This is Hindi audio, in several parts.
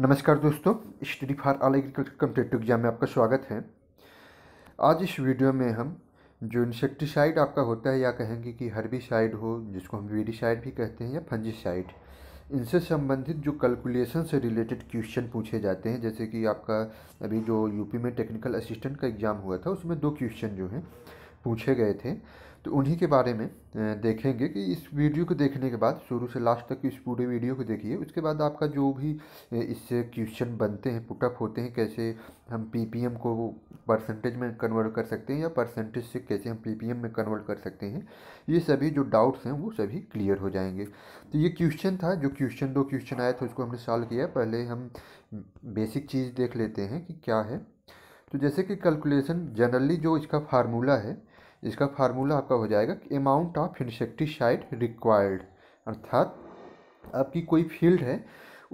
नमस्कार दोस्तों study for all agriculture competitive exam में आपका स्वागत है आज इस वीडियो में हम जो इंसेक्टिसाइड आपका होता है या कहेंगे कि हर्बिसाइड हो जिसको हम वीडिसाइड भी कहते हैं या फंजिसाइड इनसे संबंधित जो कैलकुलेशन से रिलेटेड क्वेश्चन पूछे जाते हैं जैसे कि आपका अभी जो यूपी में टेक्निकल असिस्टेंट का एग्ज़ाम हुआ था उसमें दो क्वेश्चन जो हैं पूछे गए थे तो उन्हीं के बारे में देखेंगे कि इस वीडियो को देखने के बाद शुरू से लास्ट तक इस पूरे वीडियो को देखिए उसके बाद आपका जो भी इससे क्वेश्चन बनते हैं पुटअप होते हैं कैसे हम पीपीएम को परसेंटेज में कन्वर्ट कर सकते हैं या परसेंटेज से कैसे हम पीपीएम में कन्वर्ट कर सकते हैं ये सभी जो डाउट्स हैं वो सभी क्लियर हो जाएंगे तो ये क्वेश्चन था जो क्वेश्चन दो क्वेश्चन आया था उसको हमने सॉल्व किया पहले हम बेसिक चीज़ देख लेते हैं कि क्या है तो जैसे कि कैलकुलेशन जनरली जो इसका फार्मूला है इसका फार्मूला आपका हो जाएगा अमाउंट ऑफ इंसेक्टिसाइड रिक्वायर्ड अर्थात आपकी कोई फील्ड है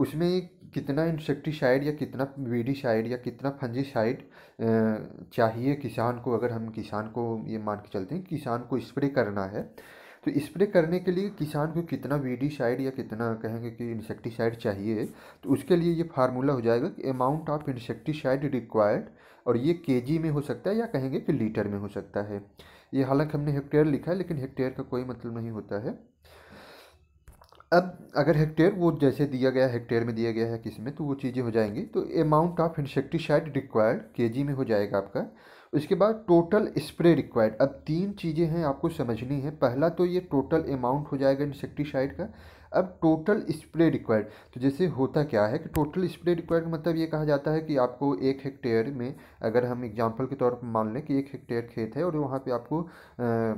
उसमें कितना इंसेक्टिसाइड या कितना वीडिसाइड या कितना फंजीसाइड चाहिए किसान को अगर हम किसान को ये मान के चलते हैं किसान को स्प्रे करना है तो स्प्रे करने के लिए किसान को कितना वीडिसाइड या कितना कहेंगे कि इंसेक्टिसाइड चाहिए तो उसके लिए ये फार्मूला हो जाएगा कि अमाउंट ऑफ इंसेक्टिसाइड रिक्वायर्ड और ये के में हो सकता है या कहेंगे कि लीटर में हो सकता है ये हालांकि हमने हेक्टेयर लिखा है लेकिन हेक्टेयर का कोई मतलब नहीं होता है अब अगर हेक्टेयर वो जैसे दिया गया हेक्टेयर में दिया गया है किस में तो वो चीज़ें हो जाएंगी तो अमाउंट ऑफ इंसेक्टिसाइड रिक्वायर्ड जी में हो जाएगा आपका उसके बाद टोटल स्प्रे रिक्वायर्ड अब तीन चीज़ें हैं आपको समझनी है पहला तो ये टोटल अमाउंट हो जाएगा इंसेक्टिसाइड का अब टोटल स्प्रे रिक्वायर्ड तो जैसे होता क्या है कि टोटल स्प्रे रिक्वायर्ड मतलब ये कहा जाता है कि आपको एक हेक्टेयर में अगर हम एग्जाम्पल के तौर पर मान लें कि एक हेक्टेयर खेत है और वहाँ पर आपको आ,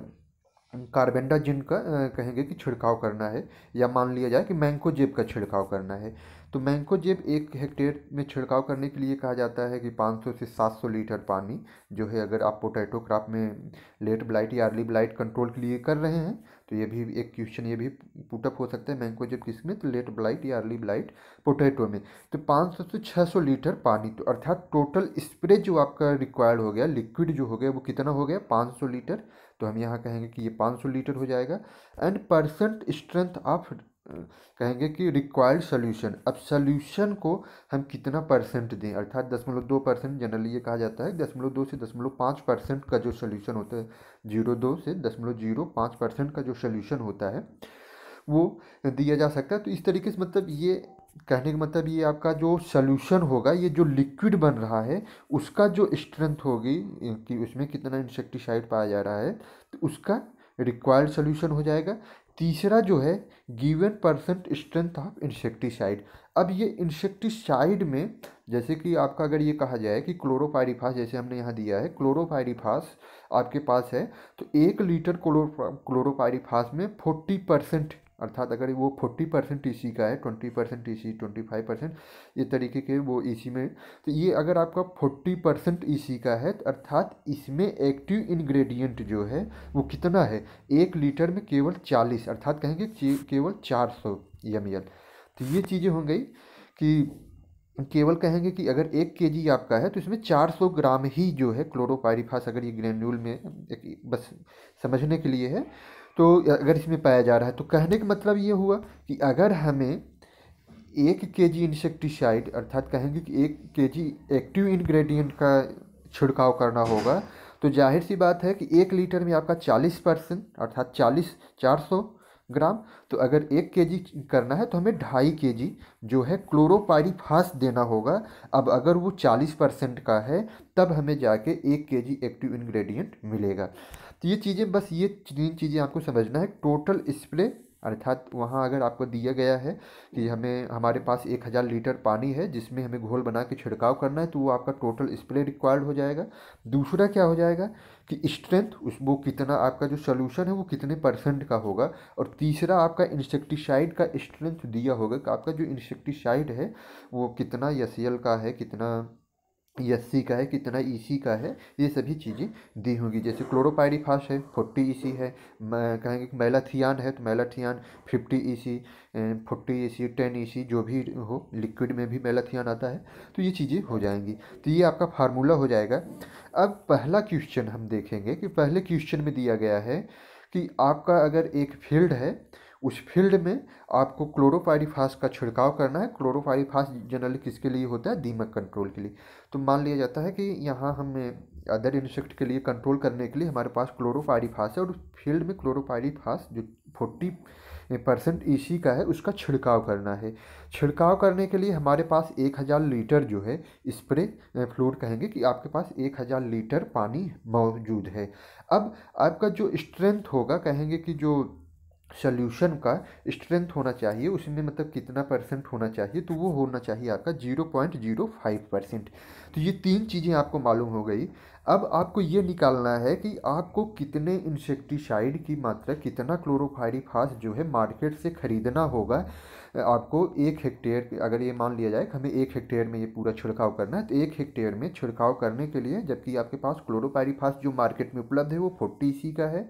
कार्बेंडा जिन का कहेंगे कि छिड़काव करना है या मान लिया जाए कि मैंकोजेब का छिड़काव करना है तो मैंकोजेब एक हेक्टेयर में छिड़काव करने के लिए कहा जाता है कि 500 से 700 लीटर पानी जो है अगर आप पोटैटो क्रॉप में लेट ब्लाइट या अर्ली ब्लाइट कंट्रोल के लिए कर रहे हैं तो ये भी एक क्वेश्चन ये भी पुटअप हो सकता है मैंकोजेब किस में तो लेट ब्लाइट या अर्ली ब्लाइट पोटैटो में तो पाँच से छः लीटर पानी तो अर्थात टोटल स्प्रे जो आपका रिक्वायर्ड हो गया लिक्विड जो हो गया वो कितना हो गया पाँच लीटर तो हम यहाँ कहेंगे कि ये 500 लीटर हो जाएगा एंड परसेंट स्ट्रेंथ ऑफ कहेंगे कि रिक्वायर्ड सोल्यूशन अब सोल्यूशन को हम कितना परसेंट दें अर्थात दसमलव दो परसेंट जनरली ये कहा जाता है दसमलव दो से दसमलव पाँच परसेंट का जो सोल्यूशन होता है जीरो दो से दसमलव जीरो पाँच परसेंट का जो सोल्यूशन होता है वो दिया जा सकता है तो इस तरीके से मतलब ये कहने का मतलब ये आपका जो सल्यूशन होगा ये जो लिक्विड बन रहा है उसका जो स्ट्रेंथ होगी कि उसमें कितना इंसेक्टिसाइड पाया जा रहा है तो उसका रिक्वायर्ड सल्यूशन हो जाएगा तीसरा जो है given percent strength of insecticide अब ये इंसेक्टिसाइड में जैसे कि आपका अगर ये कहा जाए कि क्लोरोपायरीफास जैसे हमने यहाँ दिया है क्लोरोपायरीफास आपके पास है तो एक लीटर क्लोरो क्लोरोपायरीफास में फोर्टी परसेंट अर्थात अगर वो फोर्टी परसेंट ई का है twenty percent E C twenty five percent ये तरीके के वो ई में तो ये अगर आपका फोर्टी परसेंट ई का है तो अर्थात इसमें एक्टिव इन्ग्रेडियंट जो है वो कितना है एक लीटर में केवल चालीस अर्थात कहेंगे केवल चार सौ एम एल तो ये चीज़ें हो गई कि केवल कहेंगे कि अगर एक के आपका है तो इसमें 400 ग्राम ही जो है क्लोरोपायरीफास अगर ये ग्रेन्यूल में एक बस समझने के लिए है तो अगर इसमें पाया जा रहा है तो कहने का मतलब ये हुआ कि अगर हमें एक के जी इंसेक्टिसाइड अर्थात कहेंगे कि एक के जी एक्टिव इंग्रेडिएंट का छिड़काव करना होगा तो जाहिर सी बात है कि एक लीटर में आपका चालीस परसेंट अर्थात चालीस चार सौ ग्राम तो अगर एक के जी करना है तो हमें ढाई के जी जो है क्लोरोपायरीफास देना होगा अब अगर वो चालीस परसेंट का है तब हमें जाके एक के जी एक्टिव इंग्रेडिएंट मिलेगा तो ये चीज़ें बस ये तीन चीज़ें आपको समझना है टोटल स्प्रे अर्थात वहाँ अगर आपको दिया गया है कि हमें हमारे पास एक हज़ार लीटर पानी है जिसमें हमें घोल बना के छिड़काव करना है तो वो आपका टोटल स्प्रे रिक्वायर्ड हो जाएगा दूसरा क्या हो जाएगा कि स्ट्रेंथ उस वो कितना आपका जो सोल्यूशन है वो कितने परसेंट का होगा और तीसरा आपका इंसेक्टिसाइड का स्ट्रेंथ दिया होगा कि आपका जो इंसेक्टिसाइड है वो कितना एस का है कितना एस का है कितना ई का है ये सभी चीज़ें दी होंगी जैसे क्लोरोपाइरीफास है फोर्टी ई है कहेंगे कि मैलाथियान है तो malathion fifty E C forty C ten E जो भी हो लिक्विड में भी मैलाथियान आता है तो ये चीज़ें हो जाएंगी तो ये आपका फार्मूला हो जाएगा अब पहला क्वेश्चन हम देखेंगे कि पहले क्वेश्चन में दिया गया है कि आपका अगर एक फील्ड है उस फील्ड में आपको क्लोरोपायरीफास का छिड़काव करना है क्लोरोपायरीफास जनरली किसके लिए होता है दीमक कंट्रोल के लिए तो मान लिया जाता है कि यहाँ हमें अदर इंसेक्ट के लिए कंट्रोल करने के लिए हमारे पास क्लोरोपायरीफास है और उस फील्ड में क्लोरोपायरीफास जो फोर्टी परसेंट ई e का है उसका छिड़काव करना है छिड़काव करने के लिए हमारे पास एक हज़ार लीटर जो है स्प्रे फ्लूड कहेंगे कि आपके पास एक हज़ार लीटर पानी मौजूद है अब आपका जो स्ट्रेंथ होगा कहेंगे कि जो सोल्यूशन का स्ट्रेंथ होना चाहिए उसमें मतलब कितना परसेंट होना चाहिए तो वो होना चाहिए आपका zero point zero five percent तो ये तीन चीज़ें आपको मालूम हो गई अब आपको ये निकालना है कि आपको कितने इंसेक्टिसाइड की मात्रा कितना क्लोरोफायरिफास जो है मार्केट से ख़रीदना होगा आपको एक हेक्टेयर अगर ये मान लिया जाए कि हमें एक हेक्टेयर में ये पूरा छिड़काव करना है तो एक हेक्टेयर में छिड़काव करने के लिए जबकि आपके पास क्लोरोफायरिफास जो मार्केट में उपलब्ध है वो फोर्टी सी का है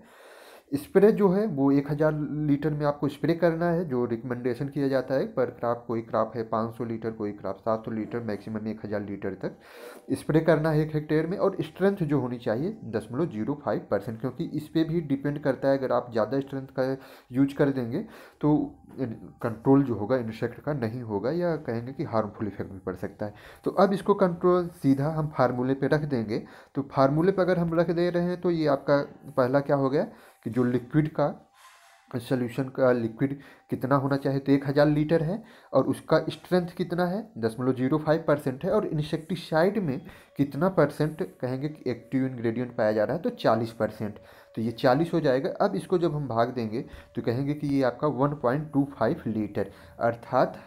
स्प्रे जो है वो एक हज़ार लीटर में आपको स्प्रे करना है जो रिकमेंडेशन किया जाता है पर क्राप कोई क्राप है पाँच सौ लीटर कोई क्राप सात सौ लीटर मैक्सिमम एक हज़ार लीटर तक स्प्रे करना है एक हेक्टेयर में और स्ट्रेंथ जो होनी चाहिए दशमलव जीरो फाइव परसेंट क्योंकि इस पर भी डिपेंड करता है अगर आप ज़्यादा स्ट्रेंथ का यूज कर देंगे तो कंट्रोल जो होगा इंसेक्ट का नहीं होगा या कहेंगे कि हार्मफुल इफेक्ट भी पड़ सकता है तो अब इसको कंट्रोल सीधा हम फार्मूले पर रख देंगे तो फार्मूले पर अगर हम रख दे रहे हैं तो ये आपका पहला क्या हो गया कि जो लिक्विड का सोल्यूशन का लिक्विड कितना होना चाहिए तो एक हज़ार लीटर है और उसका स्ट्रेंथ कितना है दसमलव जीरो फाइव परसेंट है और इंसेक्टिसाइड में कितना परसेंट कहेंगे कि एक्टिव इंग्रेडिएंट पाया जा रहा है तो चालीस परसेंट तो ये चालीस हो जाएगा अब इसको जब हम भाग देंगे तो कहेंगे कि ये आपका one point two five litre अर्थात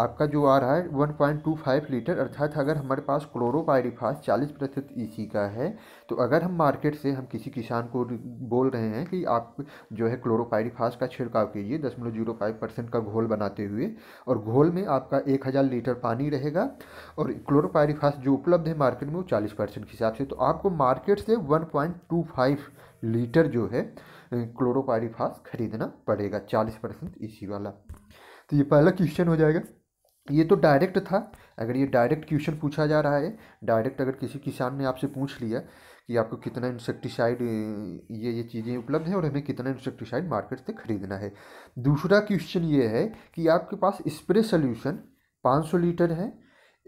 आपका जो आ रहा है one point two five litre अर्थात अगर हमारे पास क्लोरोपायरीफास चालीस प्रतिशत ई का है तो अगर हम मार्केट से हम किसी किसान को बोल रहे हैं कि आप जो है क्लोरोपायरीफास का छिड़काव कीजिए दशमलव जीरो फाइव परसेंट का घोल बनाते हुए और घोल में आपका एक हज़ार लीटर पानी रहेगा और क्लोरोपायरीफास जो उपलब्ध है मार्केट में वो चालीस परसेंट के हिसाब से तो आपको मार्केट से वन लीटर जो है क्लोरोपायरीफास खरीदना पड़ेगा चालीस परसेंट सी वाला तो ये पहला क्वेश्चन हो जाएगा ये तो डायरेक्ट था अगर ये डायरेक्ट क्वेश्चन पूछा जा रहा है डायरेक्ट अगर किसी किसान ने आपसे पूछ लिया कि आपको कितना इंसेक्टिसाइड ये ये चीज़ें उपलब्ध हैं और हमें कितना इंसेक्टिसाइड मार्केट से ख़रीदना है दूसरा क्वेश्चन ये है कि आपके पास स्प्रे सोल्यूशन सौ लीटर है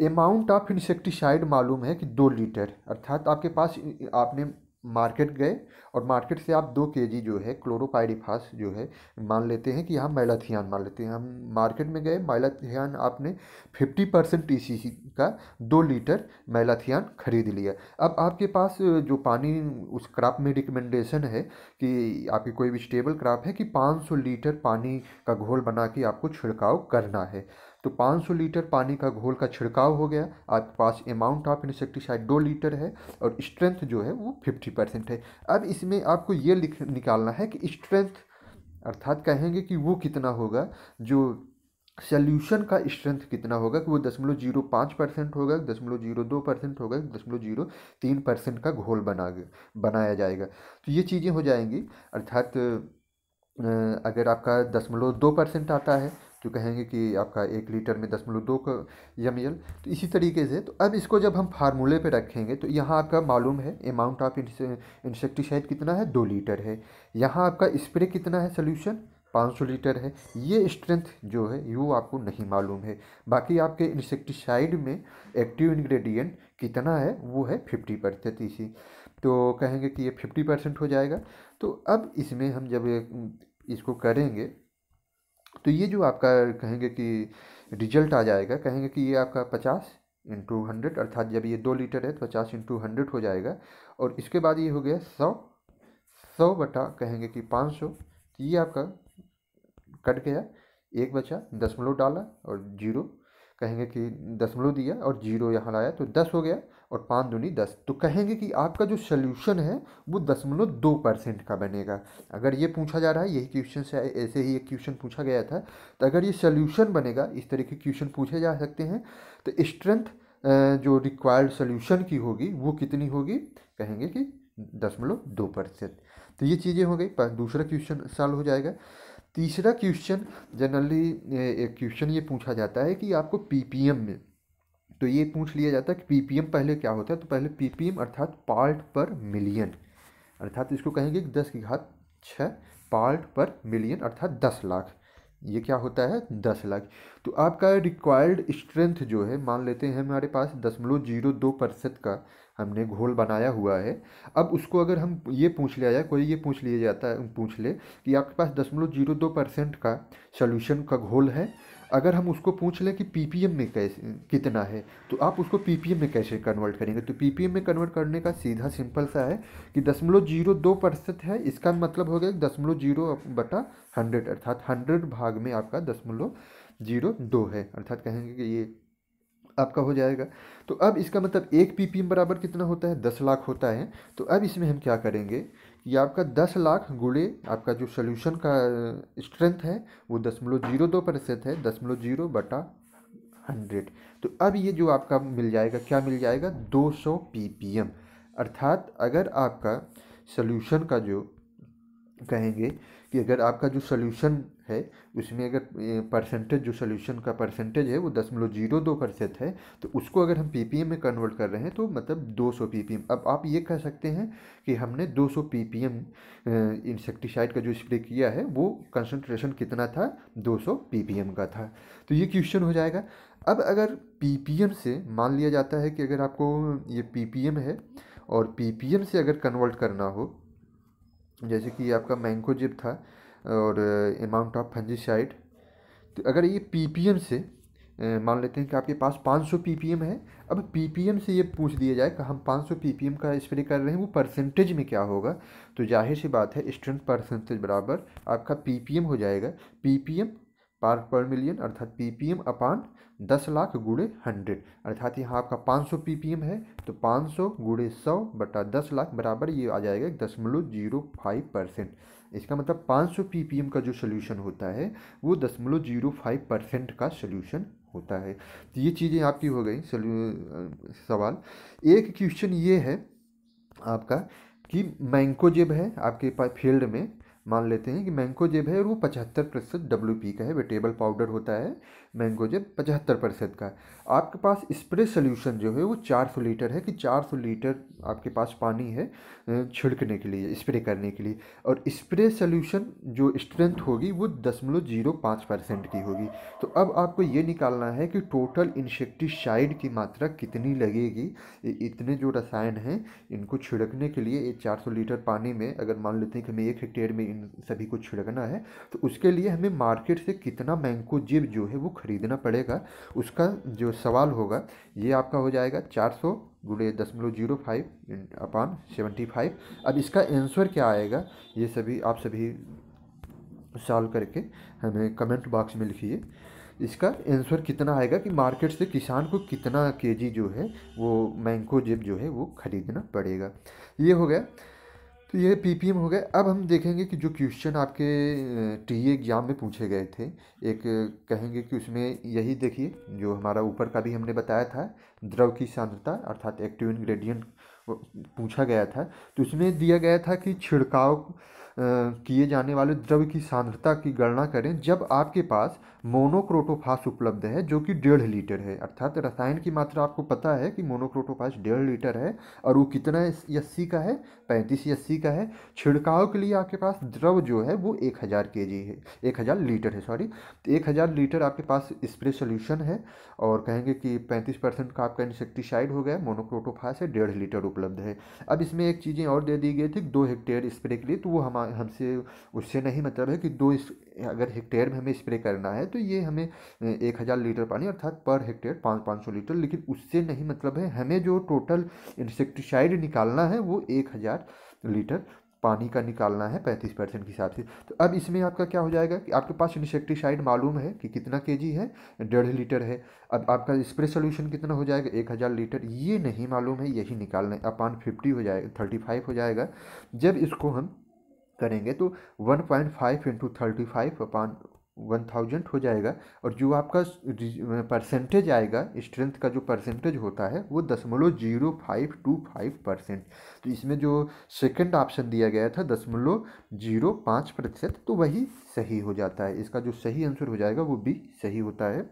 अमाउंट ऑफ इंसेक्टिसाइड मालूम है कि दो लीटर अर्थात आपके पास आपने मार्केट गए और मार्केट से आप दो के जी जो है क्लोरोपाइडिफास जो है मान लेते हैं कि हम मैलाथियान मान लेते हैं हम मार्केट में गए मैलाथियान आपने फिफ्टी परसेंट टी सी का दो लीटर मैलाथियान खरीद लिया अब आपके पास जो पानी उस क्राप में रिकमेंडेशन है कि आपकी कोई वेजिटेबल क्राप है कि पाँच सौ लीटर पानी का घोल बना के आपको छिड़काव करना है तो 500 लीटर पानी का घोल का छिड़काव हो गया आपके पास अमाउंट ऑफ इंसेक्टिसाइड दो लीटर है और स्ट्रेंथ जो है वो फिफ्टी परसेंट है अब इसमें आपको ये लिख निकालना है कि स्ट्रेंथ अर्थात कहेंगे कि वो कितना होगा जो सल्यूशन का स्ट्रेंथ कितना होगा कि वो दशमलव जीरो पाँच परसेंट होगा दशमलव जीरो दो परसेंट होगा दशमलव जीरो तीन परसेंट का घोल बना बनाया जाएगा तो ये चीज़ें हो जाएंगी अर्थात अगर आपका दशमलव दो परसेंट आता है जो कहेंगे कि आपका एक लीटर में दशमलव दो एम एल तो इसी तरीके से तो अब इसको जब हम फार्मूले पे रखेंगे तो यहाँ आपका मालूम है अमाउंट ऑफ इंसेक्टिसाइड कितना है दो लीटर है यहाँ आपका स्प्रे कितना है सोल्यूशन 500 लीटर है ये स्ट्रेंथ जो है यू आपको नहीं मालूम है बाकी आपके इंसेक्टिसाइड में एक्टिव इंग्रेडिएंट कितना है वो है 50 परसेंट इसी तो कहेंगे कि ये 50 परसेंट हो जाएगा तो अब इसमें हम जब इसको करेंगे तो ये जो आपका कहेंगे कि रिजल्ट आ जाएगा कहेंगे कि ये आपका पचास इंटू हंड्रेड अर्थात जब ये दो लीटर है तो पचास इंटू हंड्रेड हो जाएगा और इसके बाद ये हो गया सौ सौ बटा कहेंगे कि पाँच सौ तो ये आपका कट गया एक बचा दसमलव डाला और जीरो कहेंगे कि दसमलव दिया और जीरो यहाँ लाया तो दस हो गया और पाँच दूनी दस तो कहेंगे कि आपका जो सोल्यूशन है वो दसमलव दो परसेंट का बनेगा अगर ये पूछा जा रहा है यही क्वेश्चन से ऐसे ही एक क्वेश्चन पूछा गया था तो अगर ये सोल्यूशन बनेगा इस तरह के क्वेश्चन पूछे जा सकते हैं तो स्ट्रेंथ जो रिक्वायर्ड सोल्यूशन की होगी वो कितनी होगी कहेंगे कि दसमलव दो परसेंट तो ये चीज़ें हो गई दूसरा क्वेश्चन साल हो जाएगा तीसरा क्वेश्चन जनरली एक क्वेश्चन ये पूछा जाता है कि आपको पीपीएम में तो ये पूछ लिया जाता है कि पी पहले क्या होता है तो पहले पी अर्थात पार्ट पर मिलियन अर्थात इसको कहेंगे कि दस की घात छः पार्ट पर मिलियन अर्थात दस लाख ये क्या होता है दस लाख तो आपका रिक्वायर्ड स्ट्रेंथ जो है मान लेते हैं हमारे पास दसमलव जीरो दो प्रतिशत का हमने घोल बनाया हुआ है अब उसको अगर हम ये पूछ लिया जाए कोई ये पूछ लिया जाता है पूछ ले कि आपके पास दसमलव जीरो दो परसेंट का सोल्यूशन का घोल है अगर हम उसको पूछ लें कि पी में कैसे कितना है तो आप उसको पी में कैसे कन्वर्ट करेंगे तो पी में कन्वर्ट करने का सीधा सिंपल सा है कि दशमलव जीरो दो प्रतिशत है इसका मतलब हो गया दशमलव जीरो बटा हंड्रेड अर्थात हंड्रेड भाग में आपका दशमलव जीरो दो है अर्थात कहेंगे कि ये आपका हो जाएगा तो अब इसका मतलब एक एम बराबर कितना होता है दस लाख होता है तो अब इसमें हम क्या करेंगे ये आपका दस लाख गुड़े आपका जो सोल्यूशन का स्ट्रेंथ है वो दसमलव जीरो दो प्रतिशत है दसमलव जीरो बटा हंड्रेड तो अब ये जो आपका मिल जाएगा क्या मिल जाएगा दो सौ पी पी एम अर्थात अगर आपका सोल्यूशन का जो कहेंगे कि अगर आपका जो सोल्यूशन है उसमें अगर परसेंटेज जो सोल्यूशन का परसेंटेज है वो दसमलव जीरो दो परसेंट है तो उसको अगर हम एम में कन्वर्ट कर रहे हैं तो मतलब दो पी एम अब आप ये कह सकते हैं कि हमने दो सौ पी पी एम इंसेक्टिसाइड का जो स्प्रे किया है वो कंसनट्रेशन कितना था दो पी एम का था तो ये क्वेश्चन हो जाएगा अब अगर एम से मान लिया जाता है कि अगर आपको ये एम है और एम से अगर कन्वर्ट करना हो जैसे कि आपका मैंगो जिप था और अमाउंट ऑफ फंजिसाइड तो अगर ये पीपीएम से uh, मान लेते हैं कि आपके पास 500 पीपीएम है अब पीपीएम से ये पूछ दिया जाए कि हम 500 पीपीएम का स्प्रे कर रहे हैं वो परसेंटेज में क्या होगा तो जाहिर सी बात है स्ट्रेंथ परसेंटेज बराबर आपका पीपीएम हो जाएगा पीपीएम पार्ट पर मिलियन अर्थात पीपीएम अपान दस लाख गुड़े हंड्रेड अर्थात यहाँ आपका 500 पीपीएम है तो 500 गुड़े सौ बटा दस लाख बराबर ये आ जाएगा दशमलव जीरो फाइव परसेंट इसका मतलब 500 पीपीएम का जो सोल्यूशन होता है वो दशमलव जीरो फाइव परसेंट का सोल्यूशन होता है तो ये चीज़ें आपकी हो गई सवाल एक क्वेश्चन ये है आपका कि मैंकोजेब है आपके पास फील्ड में मान लेते हैं कि मैंगो जेब है और वो पचहत्तर प्रतिशत डब्ल्यू पी का है वेटेबल पाउडर होता है मैंगो जेब पचहत्तर प्रतिशत का है आपके पास स्प्रे सोल्यूशन जो है वो चार सौ लीटर है कि चार सौ लीटर आपके पास पानी है छिड़कने के लिए स्प्रे करने के लिए और स्प्रे सोल्यूशन जो स्ट्रेंथ होगी वो दशमलव जीरो पाँच परसेंट की होगी तो अब आपको ये निकालना है कि टोटल इंसेक्टिसाइड की मात्रा कितनी लगेगी इतने जो रसायन हैं इनको छिड़कने के लिए चार सौ लीटर पानी में अगर मान लेते हैं कि हमें एक हेक्टेयर में इन सभी को छिड़कना है तो उसके लिए हमें मार्केट से कितना मैंकोजिब जो है वो ख़रीदना पड़ेगा उसका जो सवाल होगा ये आपका हो जाएगा चार सौ गुड़े दशमलव zero five upon seventy five अब इसका आंसर क्या आएगा ये सभी आप सभी सॉल्व करके हमें कमेंट बॉक्स में लिखिए इसका आंसर कितना आएगा कि मार्केट से किसान को कितना केजी जो है वो मैंगो जेब जो है वो ख़रीदना पड़ेगा ये हो गया तो ये पीपीएम हो गए अब हम देखेंगे कि जो क्वेश्चन आपके टी एग्ज़ाम e में पूछे गए थे एक कहेंगे कि उसमें यही देखिए जो हमारा ऊपर का भी हमने बताया था द्रव की सांद्रता अर्थात एक्टिव इंग्रेडिएंट पूछा गया था तो उसमें दिया गया था कि छिड़काव किए जाने वाले द्रव की सांद्रता की गणना करें जब आपके पास मोनोक्रोटोफास उपलब्ध है जो कि डेढ़ लीटर है अर्थात रसायन की मात्रा आपको पता है कि मोनोक्रोटोफास डेढ़ लीटर है और वो कितना एस का है पैंतीस एस का है छिड़काव के लिए आपके पास द्रव जो है वो एक हज़ार के जी है एक हज़ार लीटर है सॉरी तो एक हज़ार लीटर आपके पास स्प्रे सोल्यूशन है और कहेंगे कि पैंतीस परसेंट का आपका इंसेक्टिसाइड हो गया मोनोक्रोटोफास है डेढ़ लीटर उपलब्ध है अब इसमें एक चीज़ें और दे दी गई थी दो हेक्टेयर स्प्रे के लिए तो वो हम हमसे उससे नहीं मतलब है कि दो अगर हेक्टेयर में हमें स्प्रे करना है तो ये हमें एक हज़ार लीटर पानी अर्थात पर हेक्टेयर पाँच पाँच सौ लीटर लेकिन उससे नहीं मतलब है हमें जो टोटल इंसेक्टिसाइड निकालना है वो एक हज़ार लीटर पानी का निकालना है पैंतीस परसेंट के हिसाब से तो अब इसमें आपका क्या हो जाएगा कि आपके पास इंसेक्टिसाइड मालूम है कि कितना के जी है डेढ़ लीटर है अब आपका स्प्रे सोल्यूशन कितना हो जाएगा एक हज़ार लीटर ये नहीं मालूम है यही निकालना है अपान फिफ्टी हो जाएगा थर्टी फाइव हो जाएगा जब इसको हम करेंगे तो one point five into thirty five upon one thousand हो जाएगा और जो आपका परसेंटेज आएगा स्ट्रेंथ का जो परसेंटेज होता है वो दसमलव zero five two five percent तो इसमें जो सेकंड ऑप्शन दिया गया था दसमलव जीरो पाँच प्रतिशत तो वही सही हो जाता है इसका जो सही आंसर हो जाएगा वो भी सही होता है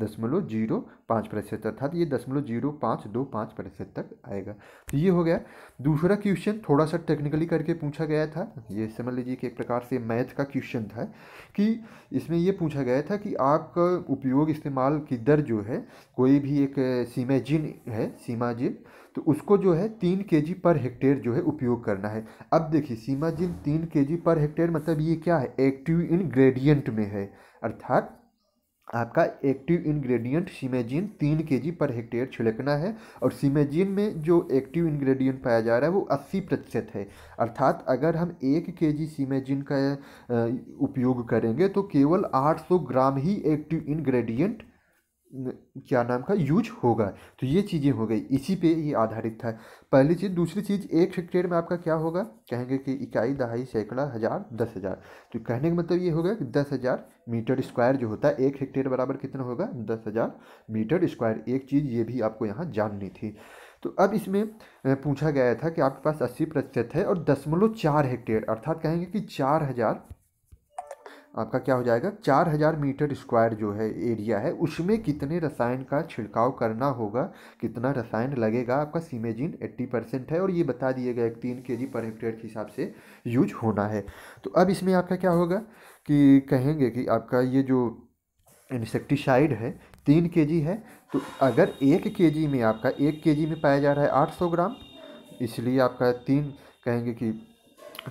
दशमलव जीरो पाँच प्रतिशत अर्थात ये दशमलव जीरो पाँच दो पाँच प्रतिशत तक आएगा तो ये हो गया दूसरा क्वेश्चन थोड़ा सा टेक्निकली करके पूछा गया था ये समझ लीजिए कि एक प्रकार से मैथ का क्वेश्चन था कि इसमें ये पूछा गया था कि आपका उपयोग इस्तेमाल की दर जो है कोई भी एक सीमाजिन है सीमाजिन तो उसको जो है तीन के जी पर हेक्टेयर जो है उपयोग करना है अब देखिए सीमाजिन तीन के जी पर हेक्टेयर मतलब ये क्या है एक्टिव इनग्रेडियंट में है अर्थात आपका एक्टिव इंग्रेडिएंट सीमेजिन तीन के जी पर हेक्टेयर छिड़कना है और सीमेजिन में जो एक्टिव इंग्रेडिएंट पाया जा रहा है वो अस्सी प्रतिशत है अर्थात अगर हम एक के जी सीमेजिन का उपयोग करेंगे तो केवल आठ सौ ग्राम ही एक्टिव इंग्रेडिएंट क्या नाम का यूज होगा तो ये चीज़ें हो गई इसी पे ये आधारित था पहली चीज़ दूसरी चीज़ एक हेक्टेयर में आपका क्या होगा कहेंगे कि इकाई दहाई सैकड़ा हज़ार दस हज़ार तो कहने का मतलब ये होगा कि दस हज़ार मीटर स्क्वायर जो होता है एक हेक्टेयर बराबर कितना होगा दस हज़ार मीटर स्क्वायर एक चीज़ ये भी आपको यहाँ जाननी थी तो अब इसमें पूछा गया था कि आपके पास अस्सी प्रतिशत है और दशमलव चार हेक्टेयर अर्थात कहेंगे कि चार हज़ार आपका क्या हो जाएगा चार हज़ार मीटर स्क्वायर जो है एरिया है उसमें कितने रसायन का छिड़काव करना होगा कितना रसायन लगेगा आपका सीमेजिन एट्टी परसेंट है और ये बता दिए गए तीन के जी पर हेक्टेयर के हिसाब से यूज होना है तो अब इसमें आपका क्या होगा कि कहेंगे कि आपका ये जो इंसेक्टिसाइड है तीन के जी है तो अगर एक के जी में आपका एक के जी में पाया जा रहा है आठ सौ ग्राम इसलिए आपका तीन कहेंगे कि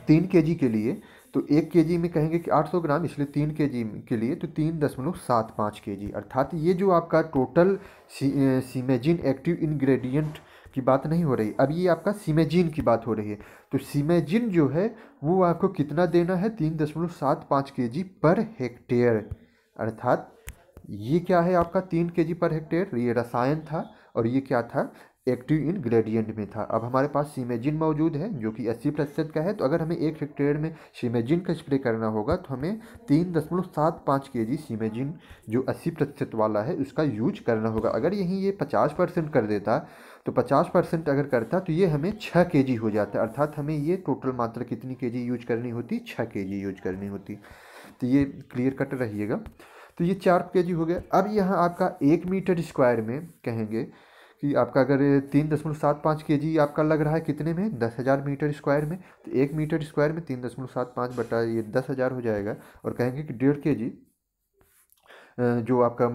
तीन के जी के लिए तो एक के में कहेंगे कि 800 ग्राम इसलिए तीन के के लिए तो तीन दशमलव सात पाँच के अर्थात ये जो आपका टोटल सीमेजिन एक्टिव इन्ग्रेडियंट की बात नहीं हो रही अब ये आपका सीमेजिन की बात हो रही है तो सीमेजिन जो है वो आपको कितना देना है तीन दशमलव सात पाँच के पर हेक्टेयर अर्थात ये क्या है आपका तीन के पर हेक्टेयर ये रसायन था और ये क्या था एक्टिव इन ग्रेडियंट में था अब हमारे पास सीमेजिन मौजूद है जो कि अस्सी प्रतिशत का है तो अगर हमें एक हेक्टेयर में सीमेजिन का स्प्रे करना होगा तो हमें तीन दशमलव सात पाँच के जी सीमेजिन जो अस्सी प्रतिशत वाला है उसका यूज करना होगा अगर यहीं ये पचास परसेंट कर देता तो पचास परसेंट अगर करता तो ये हमें छः के जी हो जाता अर्थात हमें ये टोटल मात्रा कितनी के जी यूज करनी होती छः के जी यूज करनी होती तो ये क्लियर कट रहिएगा तो ये चार के जी हो गया अब यहाँ आपका एक मीटर स्क्वायर में कहेंगे कि आपका अगर तीन दशमलव सात पाँच के जी आपका लग रहा है कितने में दस हज़ार मीटर स्क्वायर में तो एक मीटर स्क्वायर में तीन दशमलव सात पाँच बटा ये दस हज़ार हो जाएगा और कहेंगे कि डेढ़ के जी जो आपका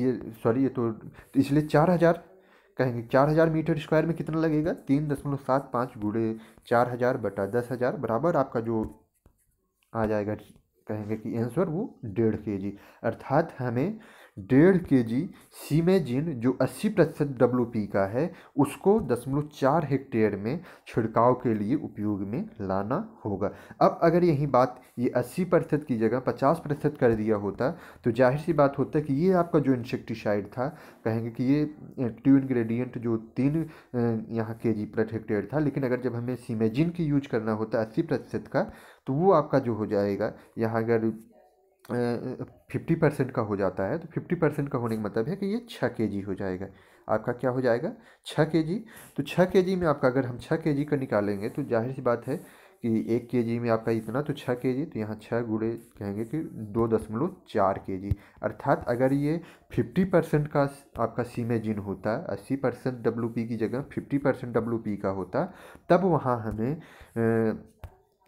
ये सॉरी ये तो, तो इसलिए चार हज़ार कहेंगे चार हज़ार मीटर स्क्वायर में कितना लगेगा तीन दशमलव सात पाँच गुड़े चार हज़ार बटा दस हज़ार बराबर आपका जो आ जाएगा कहेंगे कि आंसर वो डेढ़ के जी अर्थात हमें डेढ़ के जी सीमेजिन जो 80 प्रतिशत डब्ल्यू का है उसको दशमलव चार हेक्टेयर में छिड़काव के लिए उपयोग में लाना होगा अब अगर यही बात ये 80 प्रतिशत की जगह 50 प्रतिशत कर दिया होता तो जाहिर सी बात होता कि ये आपका जो इंसेक्टिसाइड था कहेंगे कि ये एक्टिव इन्ग्रेडियंट जो तीन यहाँ के जी प्रति हेक्टेयर था लेकिन अगर जब हमें सीमेजिन की यूज करना होता अस्सी प्रतिशत का तो वो आपका जो हो जाएगा यहाँ अगर फिफ्टी परसेंट का हो जाता है तो फिफ्टी परसेंट का होने का मतलब है कि ये छः के जी हो जाएगा आपका क्या हो जाएगा छः के जी तो छः के जी में आपका अगर हम छः के जी का निकालेंगे तो जाहिर सी बात है कि एक के जी में आपका इतना तो छः के जी तो यहाँ छः गुड़े कहेंगे कि दो दशमलव चार के जी अर्थात अगर ये फिफ्टी परसेंट का आपका सीमेजिन होता अस्सी परसेंट डब्ल्यू की जगह फिफ्टी परसेंट डब्ल्यू का होता तब वहाँ हमें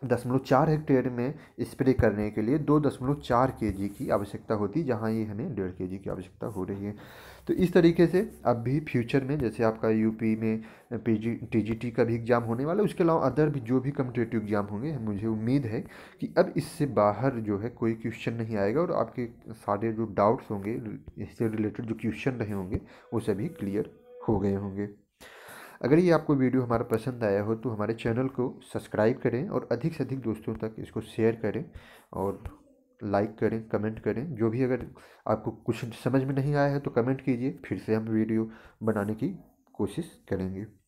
दशमलव चार हेक्टेयर में स्प्रे करने के लिए दो दशमलव चार के जी की आवश्यकता होती जहाँ ये हमें डेढ़ के जी की आवश्यकता हो रही है तो इस तरीके से अब भी फ्यूचर में जैसे आपका यूपी में पी जी का भी एग्ज़ाम होने वाला है उसके अलावा अदर भी जो भी कम्पिटेटिव एग्ज़ाम होंगे मुझे उम्मीद है कि अब इससे बाहर जो है कोई क्वेश्चन नहीं आएगा और आपके सारे जो डाउट्स होंगे इससे रिलेटेड जो क्वेश्चन रहे होंगे वो सभी क्लियर हो गए होंगे अगर ये आपको वीडियो हमारा पसंद आया हो तो हमारे चैनल को सब्सक्राइब करें और अधिक से अधिक दोस्तों तक इसको शेयर करें और लाइक करें कमेंट करें जो भी अगर आपको कुछ समझ में नहीं आया है तो कमेंट कीजिए फिर से हम वीडियो बनाने की कोशिश करेंगे